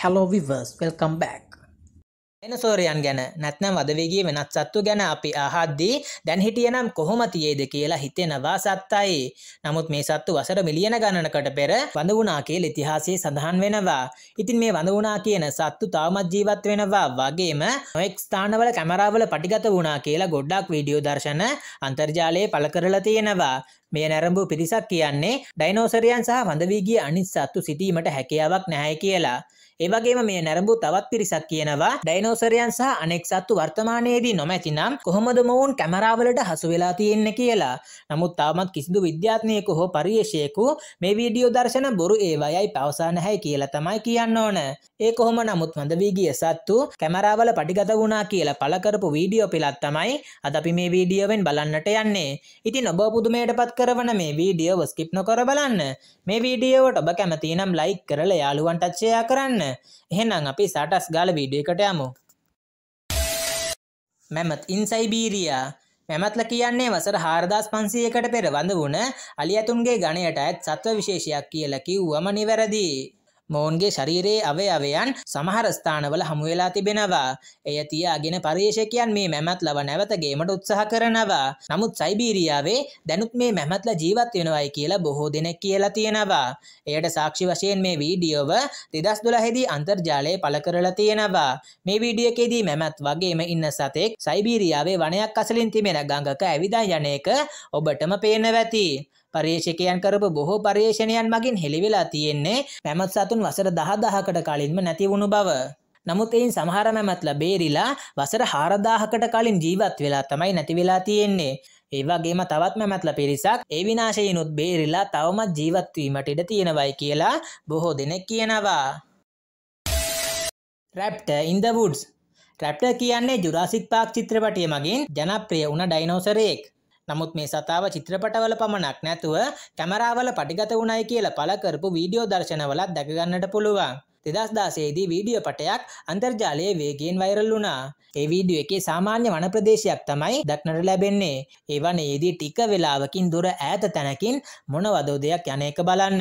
Hello viewers welcome back එනසෝරයන් ගැන නැත්නම් වදවේගේ වෙනත් සත්තු ගැන අපි අහද්දී දැන් හිටියනම් කොහොම තියේද කියලා හිතෙනවා සත්තයි. නමුත් මේ සත්තු වසර මිලියන ගණනකට පෙර වඳ වුණා කියලා ඉතිහාසයේ සඳහන් වෙනවා. ඉතින් මේ වඳ වුණා කියන සත්තු තවමත් ජීවත් වෙනවා වගේම නොඑක් ස්ථානවල කැමරාවල පටිගත වුණා කියලා ගොඩක් වීඩියෝ දර්ශන අන්තර්ජාලයේ පළ කරලා තියෙනවා. මේ නැරඹූ පිරිසක් කියන්නේ ඩයිනෝසරයන් සහ වඳවීගේ අනිත් සත්තු සිටීමට හැකියාවක් නැහැ කියලා. ඒවගේම මේ නැරඹු තවත් පිරිසක් කියනවා ඩයිනෝසරයන් සහ අනෙක් සත්තු වර්තමානයේදී නොමැතිනම් කොහොමද මොවුන් කැමරාවලට හසු වෙලා තියෙන්නේ කියලා. නමුත් තාමත් කිසිදු විද්‍යාත්මයෙකු හෝ පරිේශයෙකු මේ වීඩියෝ දර්ශන බොරු ඒවායයි පවසා නැහැයි කියලා තමයි කියන්න ඕන. ඒ කොහොම නමුත් වඳ වී ගිය සත්තු කැමරාවල පටිගත වුණා කියලා පළ කරපු වීඩියෝ පෙළක් තමයි අද අපි මේ වීඩියෝවෙන් බලන්නට යන්නේ. ඉතින් ඔබ පුදුමයටපත් කරවන මේ වීඩියෝ ස්කිප් නොකර බලන්න. මේ වීඩියෝවට ඔබ කැමති නම් ලයික් කරලා යාළුවන්ටත් ෂෙයා කරන්න. එහෙනම් අපි සටස් ගාල වීඩියකට යමු මැමත් ඉන්සයිබීරයා මෙමත්ල කියන්නේ වසර හාරදාස් පන්සියකට පෙර වඳ වුණ අලි ඇතුන්ගේ ගණයට ඇත් සත්ව විශේෂයක් කියල කිව්වම නිවැරදිී. මොවුන්ගේ ශරීරයේ අවයවයන් සමහර ස්ථානවල හමුවෙලා තිබෙනවා. එය තියාගෙන පර්යේෂකයන් මේ මැමැත්ලව නැවත ගේමට උත්සාහ කරනවා. නමුත් සයිබීරියාවේ දැනුත් මේ මැමැත්ල ජීවත් වෙනවායි කියලා බොහෝ දෙනෙක් කියලා තියෙනවා. එයට සාක්ෂි වශයෙන් මේ වීඩියෝව 2012දී අන්තර්ජාලයේ පළ කරලා තියෙනවා. මේ වීඩියෝ එකේදී මැමැත් වගේම ඉන්න සතෙක් සයිබීරියාවේ වනයක් අසලින් තිබෙන ගඟක ඇවිදා යන එක ඔබටම පේනවා ඇති. පර්යේෂකයන් කරපු බොහෝ පර්යේෂණයන් මගින් හෙළිවෙලා තියෙන්නේ පැමත් සතුන් වසර දහ දහකට කලින්ම නැති වුණු බව. නමුත් එයින් සමහර මැමැත්ල බේරිලා වසර හාරදාහකට කලින් ජීවත් වෙලා තමයි නැතිවෙලා තියෙන්නේ. ඒවාගේම තවත් මැමැත්ල පිරිසක් ඒ විනාශයනුත් බේරිලා තවමත් ජීවත්වීමට ඉඩ තියෙනවයි කියලා බොහෝ දෙනෙක් කියනවා. රැප්ට ඉන්දවුඩ්ස් රැප්ට කියන්නේ ජුරාසික් පාක් චිත්‍රපටය මගින් ජනප්‍රිය වුණ ඩයිනෝසරයෙක්. නමුත් මේ සතාව චිත්‍රපටවල පමණක් නැතුව කැමරාවල පටිගත වුණයි කියලා පළ කරපු වීඩියෝ දර්ශනවලත් දැකගන්නට පුළුවන්. දෙදස් දාසේදී වීඩියෝ පටයක් අන්තර්ජාලයේ වේගෙන් වෛරල් වුණා. ඒ වීඩියෝ එකේ සාමාන්‍ය වන ප්‍රදේශයක් තමයි දක්නට ලැබෙන්නේ. ඒ වනයේදී ටික වෙලාවකින් දුර ඈත තැනකින් මොන වදෝදයක් යන එක බලන්න.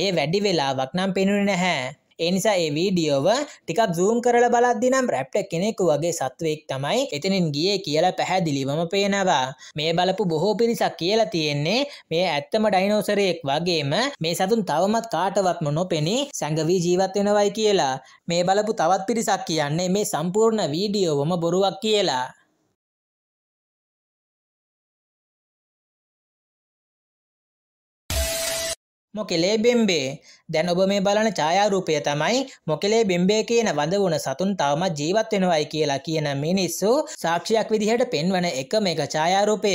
එය වැඩි වෙලාවක් නම් පෙනුනේ නැහැ. ඒනිසා ඒ වීඩියෝව ටිකක් සූම් කරල බලද්දි නම් රැප්ට කෙනෙකු වගේ සත්වයෙක් තමයි එතනින් ගිය කියලා පැහැදිලිවම පේනවා මේ බලපු බොහෝ පිරිසක් කියලා තියෙන්නේ මේ ඇත්තම ඩයිනෝසරයෙක් වගේම මේ සතුන් තවමත් කාටවත්ම නොපෙනී සැඟවී ජීවත් වෙනවයි කියලා මේ බලපු තවත් පිරිසක් කියන්නේ මේ සම්පූර්ණ වීඩියෝවම බොරුවක් කියලා මොකෙලේ බෙම්බේ දැන් ඔබ මේ බලන ඡායාරූපය තමයි මොකෙලේ බෙම්බේ කියන වඳ වුණ සතුන් තවමත් ජීවත් වෙනවයි කියලා කියන මිනිස්සු සාක්ෂියක් විදිහට පෙන්වන එක මේක ඡායාරූපය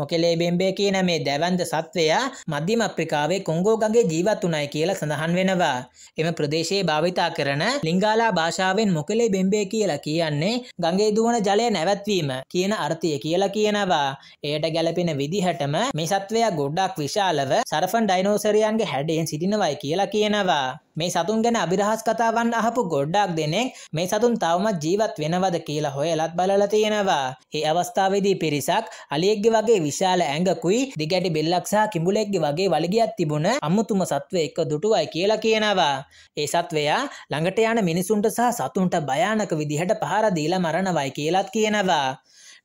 මොකෙලේ බෙම්බේ කියන මේ දැවන්ද සත්වයා මධ්‍යම අප්‍රිකාවේ කොංගෝ ගඟේ ජීවත් වුණයි කියලා සඳහන් වෙනවා එම ප්‍රදේශයේ භාවිතා කරන ලිංගාලා භාෂාවෙන් මොකෙලේ බෙම්බේ කියලා කියන්නේ ගඟේ දුවන ජලය නැවැත්වීම කියන අර්ථය කියලා කියනවා එයට ගැලපෙන විදිහටම මේ සත්වයා ගොඩක් විශාලව සරෆන් ඩයිනෝසරයන් සතුන්ගේ හැඩයෙන් සිටිනවයි කියලා කියනවා. මේ සතුන් ගැන අභිරහස් කතාවන් අහපු ගොඩ්ඩක් දෙනෙක් මේ සතුන් තවමත් ජීවත් වෙනවද කියලා හොයලත් බලලා තියෙනවා. ඒ අවස්ථාවේදී පිරිසක් අලියෙක්ගේ වගේ විශාල ඇඟකුයි දිගැටි බෙල්ලක් සහ කිඹුලෙක්ගේ වගේ වලිගයක් තිබුණ අමුතුම සත්වය එක්ක දුටුවයි කියලා කියනවා. ඒ සත්වයා ළඟට යන මිනිසුන්ට සහ සතුන්ට භයානක විදිහට පහර දීලා මරණවයි කියලාත් කියනවා.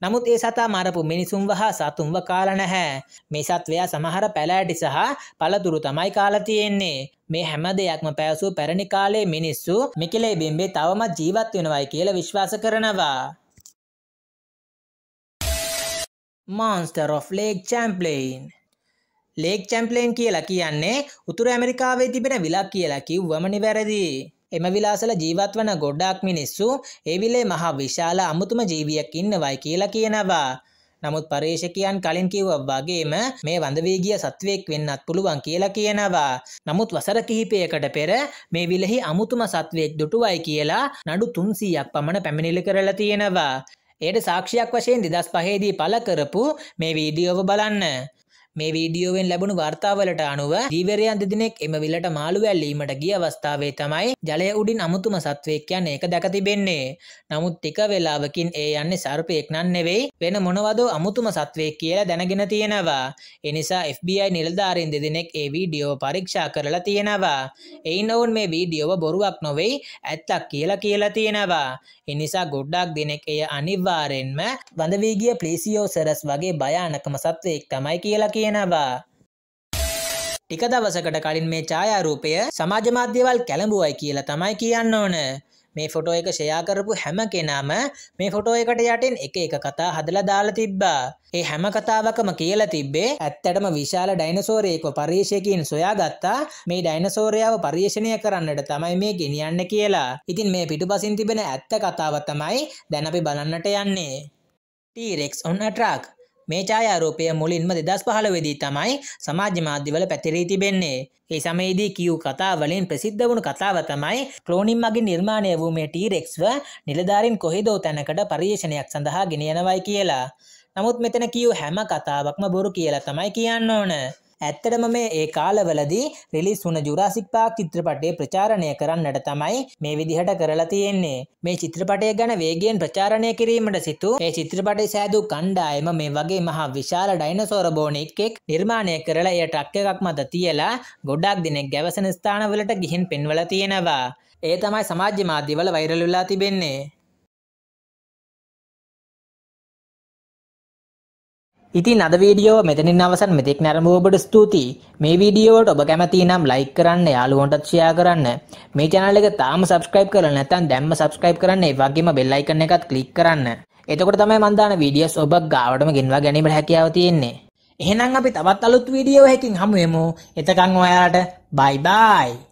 නමුත් ඒ සතා මරපු මිනිසුන්ව හා සතුන්ව කාල නැහැ. මේ සත්වයා සමහර පැලෑටි සහ පළතුරු තමයි කාලා තියෙන්නේ. මේ හැම දෙයක්ම පැවසූ පැරණි කාලේ මිනිස්සු මිකිලේ බිම්බේ තවමත් ජීවත් වෙනවයි කියලා විශ්වාස කරනවා. Monster of Lake Champlain lake Champlain කියලා කියන්නේ උතුර ඇමරිකාවේ තිබෙන විලක් කියලා කිව්වම නිවැරදි. එම විලාසල ජීවත් වන ගොඩ්ඩාක් මිනිස්සු ඒවිලේ මහා විශාල අමුතුම ජීවියක් ඉන්නවයි කියලා කියනවා. නමුත් පර්යේෂකයන් කලින් කිව්වා වගේම මේ වඳවී ගිය සත්වයෙක් වෙන්නත් පුළුවන් කියලා කියනවා. නමුත් වසර කිහිපයකට පෙර මේ විලෙහි අමුතුම සත්වයෙක් දුටුවයි කියලා නඩු 300ක් පමණ පැමිණිලි කරලා තියෙනවා. ඒට සාක්ෂියක් වශයෙන් 2005 දී පළ කරපු මේ වීඩියෝව බලන්න. මේ වීඩියෝවෙන් ලැබුණු වර්තාවලට අනුව ජීවරයන් දෙදිනෙක් එම විලට මාළු වැල්ලීමට ගිය අවස්ථාවේ තමයි ජලය උඩින් අමුතුම සත්වයක් යන එක දැකතිබෙන්නේ. නමුත් ටික වෙලාවකින් ඒ යන්නේ සර්පයෙක් නන් නෙවෙයි වෙන මොනවදෝ අමුතුම සත්වයක් කියලා දැනගෙන තියෙනවා. එනිසා FBI නිලධාරීන් දෙදෙනෙක් ඒ වීඩියෝ පරීක්ෂා කරලා තියෙනවා. එයින් ඔවුන් මේ වීඩියෝව බොරුවක් නොවෙයි ඇත්තක් කියලා කියලා තියෙනවා. එනිසා ගොඩ්ඩක් දෙනෙක් එය අනිවාර්යෙන්ම වඳවීගිය ප්ලේසියෝසරස් වගේ භයානකම සත්වයෙක් තමයි කියලා කියන තියෙනවා. ටික දවසකට කලින් මේ ඡායාරූපය සමාජ මාධ්‍යවල් කැළඹුවයි කියලා තමයි කියන්න ඕන. මේ ෆොටෝ එක ෂෙයා කරපු හැම කෙනාම මේ ෆොටෝ එකට යටින් එක එක කතා හදලා දාලා තිබ්බා. ඒ හැම කතාවකම කියලා තිබ්බේ ඇත්තටම විශාල ඩයිනසෝරයෙක්ව පරිේශයකින් සොයාගත්තා මේ ඩයිනසෝරයාව පරිේශණය කරන්නට තමයි මේ ගෙනියන්න කියලා. ඉතින් මේ පිටුපසින් තිබෙන ඇත්ත කතාව තමයි දැන් අපි බලන්නට යන්නේ. T-Rex on a truck මේ ඡායාරූපය මුලින්ම 2015 දී තමයි සමාජ මාධ්‍යවල පැතිරී තිබෙන්නේ. ඒ සමයේදී කියූ කතා වලින් ප්‍රසිද්ධ වුණු කතාව තමයි ක්ලෝනින් මගින් නිර්මාණය වූ මේ T-Rex නිලධාරීන් කොහෙදෝ තැනකට පරිේශනයක් සඳහා ගෙනියනවයි කියලා. නමුත් මෙතන කියූ හැම කතාවක්ම බොරු කියලා තමයි කියන්න ඕන. ඇත්තටම මේ ඒ කාලවලදී රිලිස් වුණ ජුරාසික් පාක් චිත්‍රපටය ප්‍රචාරණය කරන්නට තමයි මේ විදිහට කරලා තියෙන්නේ. මේ චිත්‍රපටය ගැන වේගෙන් ප්‍රචාරණය කිරීමට සිතු ඒ චිත්‍රපටය සෑදූ කණ්ඩායම මේ වගේ මහා විශාල ඩයිනසෝර බෝනික්කෙක් නිර්මාණය කරලා එය ටක් එකක් මත තියලා ගොඩක් දෙනෙක් ගැවසන ස්ථානවලට ගිහින් පෙන්වල තියෙනවා. ඒ තමයි සමාජ්‍ය මාධ්‍යවල වෛරලුලා තිබෙන්නේ. ඉතින් අද වීඩියෝ මෙතනින් අවසන් මෙතෙක් නැරඹුව ඔබට ස්තුතියි. මේ වීඩියෝවට ඔබ කැමති නම් ලයික් කරන්න, යාළුවන්ටත් ෂෙයා කරන්න. මේ channel එක තාම subscribe කරලා නැත්නම් දැම්ම subscribe කරන්න. ඒ වගේම bell icon එකත් click කරන්න. එතකොට තමයි මන් දාන වීඩියෝස් ඔබ ගාවටම ගෙන්වා ගැනීමට හැකියාව තියෙන්නේ. එහෙනම් අපි තවත් අලුත් වීඩියෝ එකකින් හමු වෙමු. එතකන් ඔයාලට bye bye.